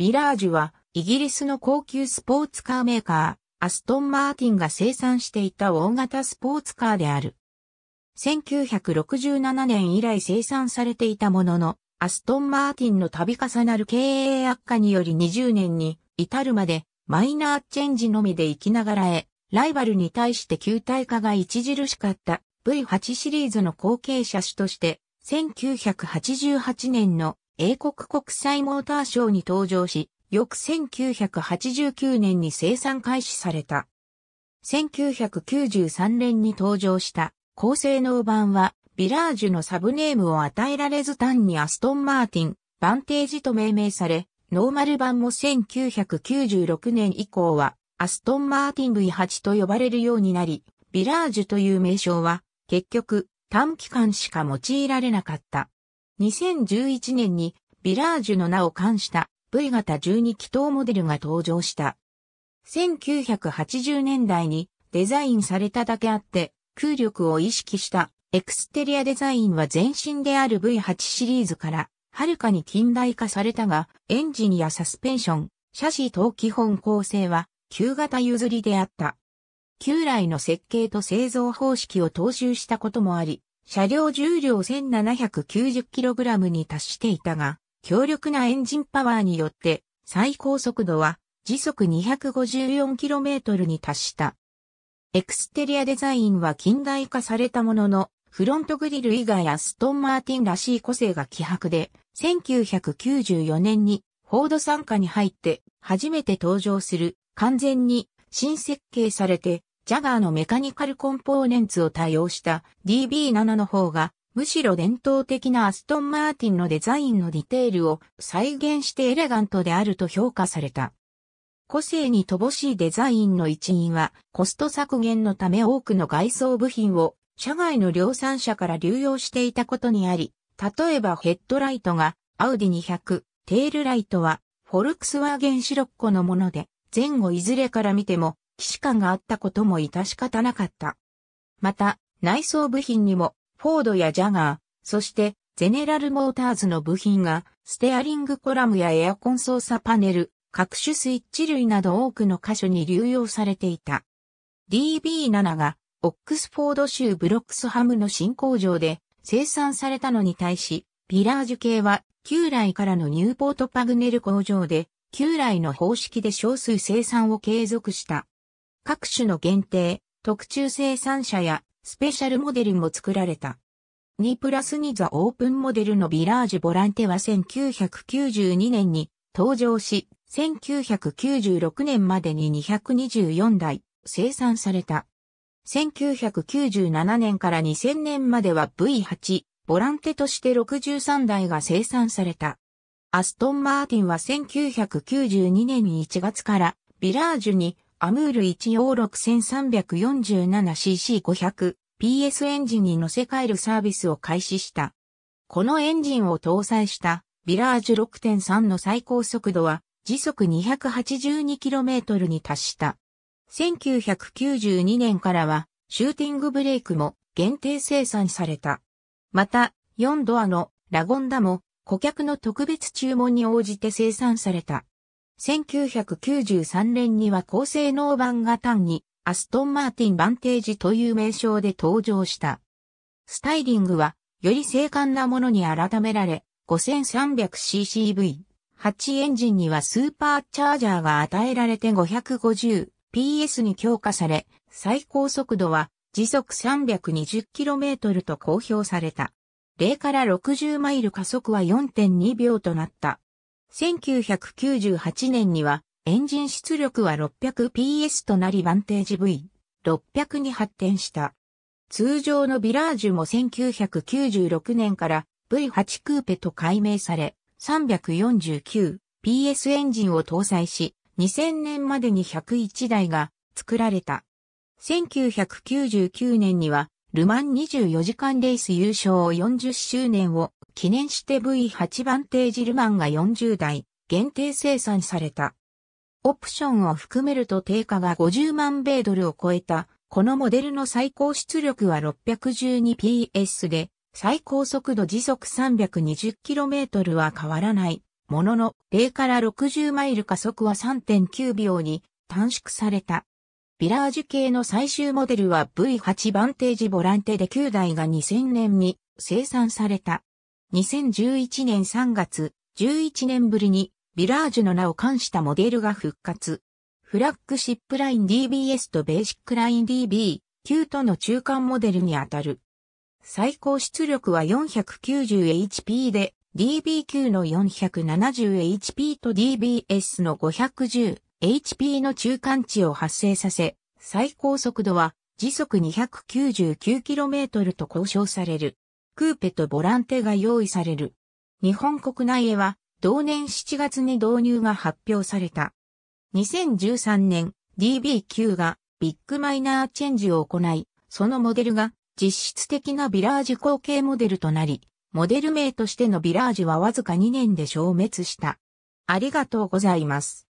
ビラージュは、イギリスの高級スポーツカーメーカー、アストン・マーティンが生産していた大型スポーツカーである。1967年以来生産されていたものの、アストン・マーティンの度重なる経営悪化により20年に至るまでマイナーチェンジのみで生きながらへ、ライバルに対して球体化が著しかった V8 シリーズの後継車種として1988年の英国国際モーターショーに登場し、翌1989年に生産開始された。1993年に登場した高性能版は、ビラージュのサブネームを与えられず単にアストン・マーティン、バンテージと命名され、ノーマル版も1996年以降は、アストン・マーティン V8 と呼ばれるようになり、ビラージュという名称は、結局、短期間しか用いられなかった。2011年にヴィラージュの名を冠した V 型12気筒モデルが登場した。1980年代にデザインされただけあって、空力を意識したエクステリアデザインは前身である V8 シリーズから、はるかに近代化されたが、エンジンやサスペンション、車シ等基本構成は、旧型譲りであった。旧来の設計と製造方式を踏襲したこともあり、車両重量 1790kg に達していたが、強力なエンジンパワーによって最高速度は時速 254km に達した。エクステリアデザインは近代化されたものの、フロントグリル以外アストンマーティンらしい個性が希薄で、1994年にフォード傘下に入って初めて登場する完全に新設計されてジャガーのメカニカルコンポーネンツを多用した DB7 の方が、むしろ伝統的なアストン・マーティンのデザインのディテールを再現してエレガントであると評価された。個性に乏しいデザインの一因は、コスト削減のため多くの外装部品を社外の量産車から流用していたことにあり、例えばヘッドライトがアウディ200、テールライトはフォルクスワーゲンシロッコのもので、前後いずれから見ても既視があったことも致し方なかった。また、内装部品にも、フォードやジャガー、そして、ゼネラルモーターズの部品が、ステアリングコラムやエアコン操作パネル、各種スイッチ類など多くの箇所に流用されていた。DB7 が、オックスフォード州ブロックスハムの新工場で生産されたのに対し、ビラージュ系は、旧来からのニューポートパグネル工場で、旧来の方式で少数生産を継続した。各種の限定、特注生産車やスペシャルモデルも作られた。2プラス2ザオープンモデルのビラージュボランテは1992年に登場し、1996年までに224台生産された。1997年から2000年までは V8、ボランテとして63台が生産された。アストン・マーティンは1992年1月からビラージュにアムール1応 6347cc500PS エンジンに乗せ替えるサービスを開始した。このエンジンを搭載したヴィラージュ6.3の最高速度は時速 282km に達した。1992年からはシューティングブレークも限定生産された。また、4ドアのラゴンダも顧客の特別注文に応じて生産された。1993年には高性能版が単にアストンマーティンバンテージという名称で登場した。スタイリングはより精悍なものに改められ 5300ccV8 エンジンにはスーパーチャージャーが与えられて 550PS に強化され最高速度は時速 320km と公表された。0から60マイル加速は4.2秒となった。1998年にはエンジン出力は 600PS となりバンテージ V600 に発展した。通常のビラージュも1996年から V8 クーペと改名され 349PS エンジンを搭載し2000年までに101台が作られた。1999年にはルマン24時間レース優勝40周年を記念して V8 番ージルマンが40台限定生産された。オプションを含めると定価が50万米ドルを超えた、このモデルの最高出力は 612PS で、最高速度時速 320km は変わらない、ものの0から60マイル加速は3.9秒に短縮された。ヴィラージュ系の最終モデルは V8 バンテージボランテで9台が2000年に生産された。2011年3月、11年ぶりに、ヴィラージュの名を冠したモデルが復活。フラッグシップライン DBS とベーシックライン DB、Q との中間モデルにあたる。最高出力は 490HP で、d b q の 470HP と DBS の 510HP の中間値を発生させ、最高速度は時速 299km と交渉される。クーペとボランテが用意される。日本国内へは同年7月に導入が発表された。2013年 DB9 がビッグマイナーチェンジを行い、そのモデルが実質的なビラージ後継モデルとなり、モデル名としてのビラージはわずか2年で消滅した。ありがとうございます。